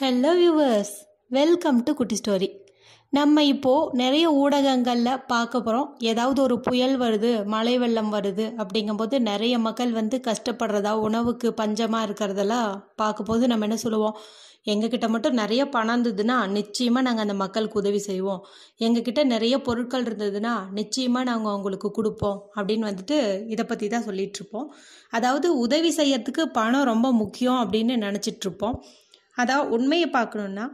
hello viewers welcome to குட்டி story நம்ம இப்போது நிறைய ஊடகங்களில் பார்க்க போகிறோம் ஏதாவது ஒரு புயல் வருது மழை வெள்ளம் வருது அப்படிங்கும்போது நிறைய மக்கள் வந்து கஷ்டப்படுறதா உணவுக்கு பஞ்சமாக இருக்கிறதெல்லாம் பார்க்கும்போது நம்ம என்ன சொல்லுவோம் எங்ககிட்ட மட்டும் நிறைய பணம் இருந்ததுன்னா நிச்சயமாக நாங்கள் அந்த மக்களுக்கு உதவி செய்வோம் எங்ககிட்ட நிறைய பொருட்கள் இருந்ததுன்னா நிச்சயமாக நாங்கள் அவங்களுக்கு கொடுப்போம் அப்படின்னு வந்துட்டு இதை பற்றி தான் சொல்லிகிட்ருப்போம் அதாவது உதவி செய்யறதுக்கு பணம் ரொம்ப முக்கியம் அப்படின்னு நினச்சிட்ருப்போம் இருப்போம் அதான் உண்மையை பார்க்கணுன்னா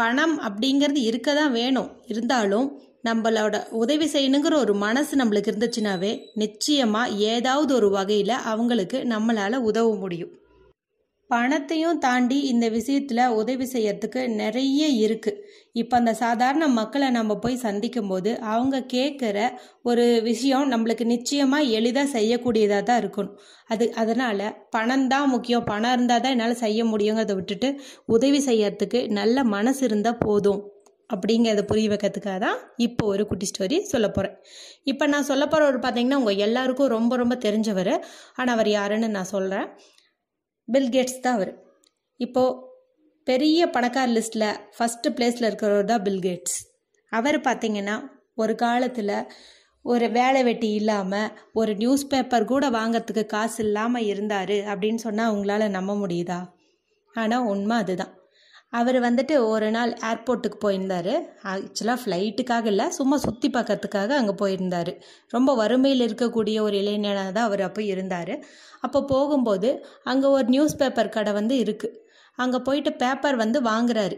பணம் அப்படிங்கிறது இருக்க தான் வேணும் இருந்தாலும் நம்மளோட உதவி செய்யணுங்கிற ஒரு மனசு நம்மளுக்கு இருந்துச்சுனாவே நிச்சயமாக ஏதாவது ஒரு வகையில் அவங்களுக்கு நம்மளால் உதவ முடியும் பணத்தையும் தாண்டி இந்த விஷயத்தில் உதவி செய்யறதுக்கு நிறைய இருக்குது இப்போ அந்த சாதாரண மக்களை நம்ம போய் சந்திக்கும் போது அவங்க கேட்குற ஒரு விஷயம் நம்மளுக்கு நிச்சயமாக எளிதாக செய்யக்கூடியதாக தான் இருக்கணும் அது அதனால் பணம் தான் முக்கியம் பணம் இருந்தால் தான் என்னால் செய்ய முடியுங்கிறத விட்டுட்டு உதவி செய்யறதுக்கு நல்ல மனசு இருந்தால் போதும் அப்படிங்கிறத புரிய வைக்கிறதுக்காக தான் இப்போ ஒரு குட்டி ஸ்டோரி சொல்ல போகிறேன் இப்போ நான் சொல்ல போகிறவர் பார்த்தீங்கன்னா உங்கள் எல்லாருக்கும் ரொம்ப ரொம்ப தெரிஞ்சவர் ஆனால் அவர் யாருன்னு நான் சொல்கிறேன் பில்கேட்ஸ் தான் அவர் இப்போது பெரிய பணக்கார லிஸ்ட்டில் ஃபஸ்ட்டு பிளேஸில் இருக்கிறவர் தான் பில்கேட்ஸ் அவர் பார்த்திங்கன்னா ஒரு காலத்தில் ஒரு வேலை வெட்டி இல்லாமல் ஒரு நியூஸ் பேப்பர் கூட வாங்கிறதுக்கு காசு இல்லாமல் இருந்தார் அப்படின்னு சொன்னால் அவங்களால நம்ப முடியுதா ஆனால் உண்மை அதுதான் அவர் வந்துட்டு ஒரு நாள் ஏர்போர்ட்டுக்கு போயிருந்தார் ஆக்சுவலாக ஃப்ளைட்டுக்காக இல்லை சும்மா சுற்றி பார்க்கறதுக்காக அங்கே போயிருந்தார் ரொம்ப வறுமையில் இருக்கக்கூடிய ஒரு இளைஞனாக தான் அவர் அப்போ இருந்தார் அப்போ போகும்போது அங்கே ஒரு நியூஸ் பேப்பர் கடை வந்து இருக்குது அங்கே போயிட்டு பேப்பர் வந்து வாங்குறாரு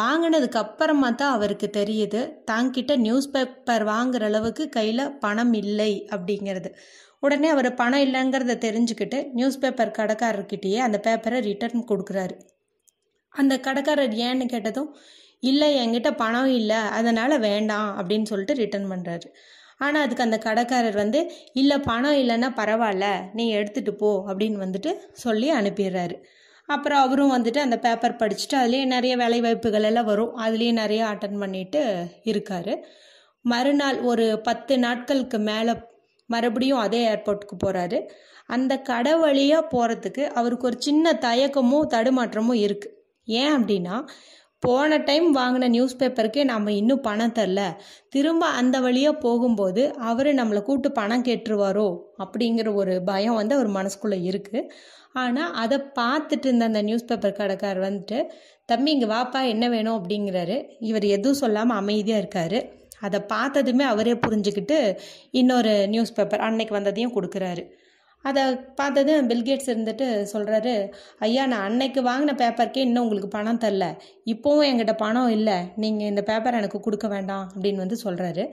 வாங்கினதுக்கு அப்புறமா தான் அவருக்கு தெரியுது தாங்கிட்ட நியூஸ் பேப்பர் வாங்குற அளவுக்கு கையில் பணம் இல்லை அப்படிங்கிறது உடனே அவர் பணம் இல்லைங்கிறத தெரிஞ்சுக்கிட்டு நியூஸ் பேப்பர் கடைக்காரர்கிட்டயே அந்த பேப்பரை ரிட்டர்ன் கொடுக்குறாரு அந்த கடைக்காரர் ஏன்னு கேட்டதும் இல்லை என்கிட்ட பணம் இல்லை அதனால் வேண்டாம் அப்படின்னு சொல்லிட்டு ரிட்டர்ன் பண்ணுறாரு ஆனால் அதுக்கு அந்த கடைக்காரர் வந்து இல்லை பணம் இல்லைன்னா பரவாயில்ல நீ எடுத்துகிட்டு போ அப்படின்னு வந்துட்டு சொல்லி அனுப்பிடுறாரு அப்புறம் அவரும் வந்துட்டு அந்த பேப்பர் படிச்சுட்டு அதுலேயே நிறைய வேலை வாய்ப்புகள் எல்லாம் வரும் அதுலேயும் நிறைய அட்டன் பண்ணிட்டு இருக்காரு மறுநாள் ஒரு பத்து நாட்களுக்கு மேலே மறுபடியும் அதே ஏர்போர்ட்டுக்கு போகிறாரு அந்த கடை வழியாக போகிறதுக்கு அவருக்கு ஒரு சின்ன தயக்கமும் தடுமாற்றமும் இருக்குது ஏன் அப்படின்னா போன டைம் வாங்கின நியூஸ் பேப்பருக்கே நம்ம இன்னும் பணம் தரல திரும்ப அந்த வழியாக போகும்போது அவர் நம்மளை கூப்பிட்டு பணம் கேட்டுருவாரோ அப்படிங்கிற ஒரு பயம் வந்து அவர் மனசுக்குள்ளே இருக்குது ஆனால் அதை பார்த்துட்டு இருந்த அந்த நியூஸ் பேப்பர் கடைக்கார் வந்துட்டு தம்பி இங்கே வாப்பா என்ன வேணும் அப்படிங்கிறாரு இவர் எதுவும் சொல்லாமல் அமைதியாக இருக்கார் அதை பார்த்ததுமே அவரே புரிஞ்சுக்கிட்டு இன்னொரு நியூஸ் பேப்பர் அன்னைக்கு வந்ததையும் கொடுக்குறாரு அதை பார்த்ததும் பில்கேட்ஸ் இருந்துட்டு சொல்கிறாரு ஐயா நான் அன்னைக்கு வாங்கின பேப்பருக்கே இன்னும் உங்களுக்கு பணம் தரல இப்போவும் என்கிட்ட பணம் இல்லை நீங்கள் இந்த பேப்பர் எனக்கு கொடுக்க வேண்டாம் அப்படின்னு வந்து சொல்கிறாரு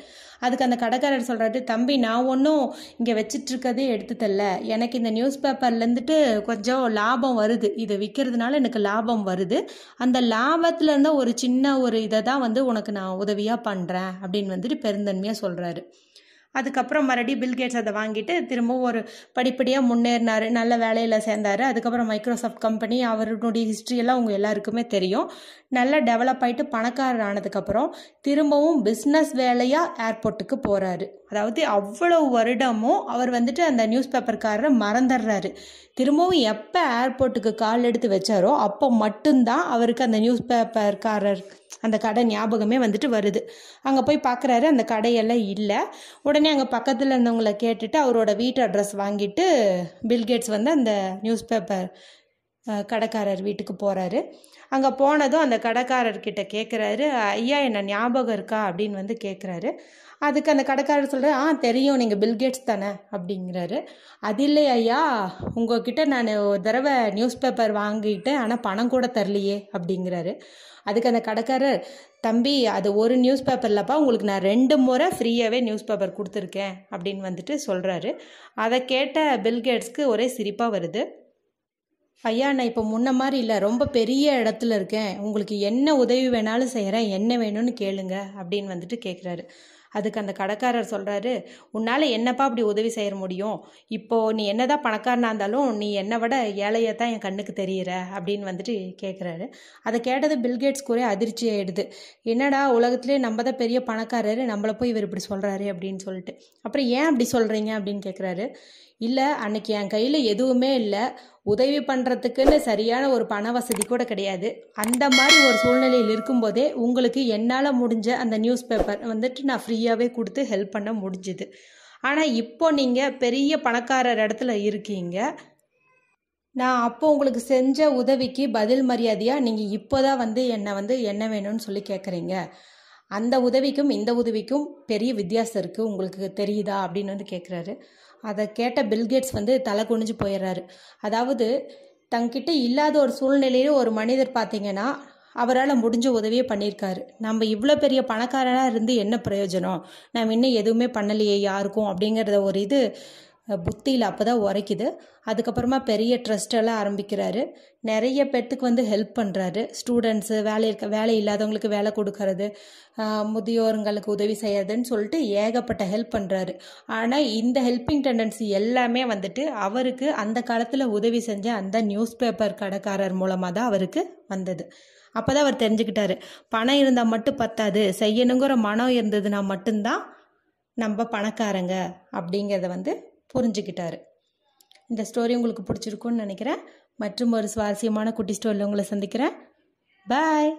அதுக்கு அந்த கடைக்காரர் சொல்கிறாரு தம்பி நான் ஒன்றும் இங்கே வச்சிட்ருக்கதே எடுத்து தரல எனக்கு இந்த நியூஸ் பேப்பர்லேருந்துட்டு கொஞ்சம் லாபம் வருது இதை விற்கிறதுனால எனக்கு லாபம் வருது அந்த லாபத்தில் இருந்தால் ஒரு சின்ன ஒரு இதை தான் வந்து உனக்கு நான் உதவியாக பண்ணுறேன் அப்படின்னு வந்துட்டு பெருந்தன்மையாக சொல்கிறாரு அதுக்கப்புறம் மறுபடியும் பில்கேட்ஸ் அதை வாங்கிட்டு திரும்பவும் ஒரு படிப்படியாக முன்னேறினார் நல்ல வேலையில் சேர்ந்தார் அதுக்கப்புறம் மைக்ரோசாஃப்ட் கம்பெனி அவருடைய ஹிஸ்ட்ரியெல்லாம் உங்கள் எல்லாருக்குமே தெரியும் நல்லா டெவலப் ஆகிட்டு பணக்காரர் ஆனதுக்கப்புறம் திரும்பவும் பிஸ்னஸ் வேலையாக ஏர்போர்ட்டுக்கு போகிறாரு அதாவது அவ்வளோ வருடமும் அவர் வந்துட்டு அந்த நியூஸ் பேப்பர்காரரை மறந்துடுறாரு திரும்பவும் எப்போ ஏர்போர்ட்டுக்கு கால் எடுத்து வச்சாரோ அப்போ மட்டும்தான் அவருக்கு அந்த நியூஸ் பேப்பர்காரர் அந்த கடை ஞாபகமே வந்துட்டு வருது அங்கே போய் பார்க்குறாரு அந்த கடையெல்லாம் இல்லை உடனே அங்கே பக்கத்தில் இருந்தவங்களை கேட்டுட்டு அவரோட வீட்டு அட்ரஸ் வாங்கிட்டு பில்கேட்ஸ் வந்து அந்த நியூஸ் பேப்பர் கடைக்காரர் வீட்டுக்கு போகிறாரு அங்கே போனதும் அந்த கடைக்காரர்கிட்ட கேட்குறாரு ஐயா என்ன ஞாபகம் இருக்கா அப்படின்னு வந்து கேட்குறாரு அதுக்கு அந்த கடைக்காரர் சொல்கிறார் ஆ தெரியும் நீங்கள் பில்கேட்ஸ் தானே அப்படிங்கிறாரு அது இல்லை ஐயா உங்ககிட்ட நான் ஒரு தடவை நியூஸ் பேப்பர் வாங்கிட்டேன் ஆனால் பணம் கூட தரலையே அப்படிங்கிறாரு அதுக்கு அந்த கடைக்காரர் தம்பி அது ஒரு நியூஸ் பேப்பர்லப்பா உங்களுக்கு நான் ரெண்டு முறை ஃப்ரீயாகவே நியூஸ் பேப்பர் கொடுத்துருக்கேன் அப்படின்னு வந்துட்டு சொல்கிறாரு அதை கேட்ட பில்கேட்ஸ்க்கு ஒரே சிரிப்பாக வருது ஐயா நான் இப்போ முன்ன மாதிரி இல்லை ரொம்ப பெரிய இடத்துல இருக்கேன் உங்களுக்கு என்ன உதவி வேணாலும் செய்கிறேன் என்ன வேணும்னு கேளுங்க அப்படின்னு வந்துட்டு கேட்குறாரு அதுக்கு அந்த கடைக்காரர் சொல்கிறாரு உன்னால் என்னப்பா அப்படி உதவி செய்ய முடியும் இப்போது நீ என்னதான் பணக்காரனாக இருந்தாலும் நீ என்னை விட ஏழையை தான் என் கண்ணுக்கு தெரியிற அப்படின்னு வந்துட்டு கேட்குறாரு அதை கேட்டது பில்கேட்ஸ்க்கு கூறே அதிர்ச்சி ஆகிடுது என்னடா உலகத்திலே நம்ம தான் பெரிய பணக்காரர் நம்மளை போய் இவர் இப்படி சொல்கிறாரு அப்படின்னு சொல்லிட்டு அப்புறம் ஏன் அப்படி சொல்கிறீங்க அப்படின்னு கேட்குறாரு இல்லை அன்னைக்கு என் கையில் எதுவுமே இல்லை உதவி பண்ணுறதுக்குன்னு சரியான ஒரு பண வசதி கூட கிடையாது அந்த மாதிரி ஒரு சூழ்நிலையில் இருக்கும்போதே உங்களுக்கு என்னால் முடிஞ்ச அந்த நியூஸ் பேப்பர் வந்துட்டு நான் ஃப்ரீயாகவே கொடுத்து ஹெல்ப் பண்ண முடிஞ்சுது ஆனால் இப்போ நீங்கள் பெரிய பணக்காரர் இடத்துல இருக்கீங்க நான் அப்போ உங்களுக்கு செஞ்ச உதவிக்கு பதில் மரியாதையாக நீங்கள் இப்போ தான் வந்து என்னை வந்து என்ன வேணும்னு சொல்லி கேட்குறீங்க அந்த உதவிக்கும் இந்த உதவிக்கும் பெரிய வித்தியாசம் இருக்குது உங்களுக்கு தெரியுதா அப்படின்னு வந்து கேட்குறாரு அதை கேட்ட பில்கேட்ஸ் வந்து தலை குனிஞ்சு போயிடுறாரு அதாவது தங்கிட்ட இல்லாத ஒரு சூழ்நிலையில ஒரு மனிதர் பார்த்தீங்கன்னா அவரால் முடிஞ்ச உதவியே பண்ணியிருக்காரு நம்ம இவ்வளோ பெரிய பணக்காரராக இருந்து என்ன பிரயோஜனம் நம்ம இன்னும் எதுவுமே பண்ணலையே யாருக்கும் அப்படிங்கிறத ஒரு இது புத்தியில் அப்போ தான் உரைக்குது அதுக்கப்புறமா பெரிய ட்ரஸ்டெல்லாம் ஆரம்பிக்கிறாரு நிறைய பேர்த்துக்கு வந்து ஹெல்ப் பண்ணுறாரு ஸ்டூடெண்ட்ஸு வேலை இருக்க வேலை இல்லாதவங்களுக்கு வேலை கொடுக்கறது முதியோருங்களுக்கு உதவி செய்கிறதுன்னு சொல்லிட்டு ஏகப்பட்ட ஹெல்ப் பண்ணுறாரு ஆனால் இந்த ஹெல்பிங் டெண்டன்சி எல்லாமே வந்துட்டு அவருக்கு அந்த காலத்தில் உதவி செஞ்ச அந்த நியூஸ் பேப்பர் கடைக்காரர் மூலமாக தான் அவருக்கு வந்தது அப்போ தான் அவர் தெரிஞ்சுக்கிட்டாரு பணம் இருந்தால் மட்டும் பத்தாது செய்யணுங்கிற மனம் இருந்ததுன்னா மட்டும்தான் நம்ம பணக்காரங்க அப்படிங்கிறத வந்து புரிஞ்சுக்கிட்டாரு இந்த ஸ்டோரி உங்களுக்கு பிடிச்சிருக்குன்னு நினைக்கிறேன் மற்றும் ஒரு சுவாரஸ்யமான குட்டி ஸ்டோரியில் உங்களை சந்திக்கிறேன் பாய்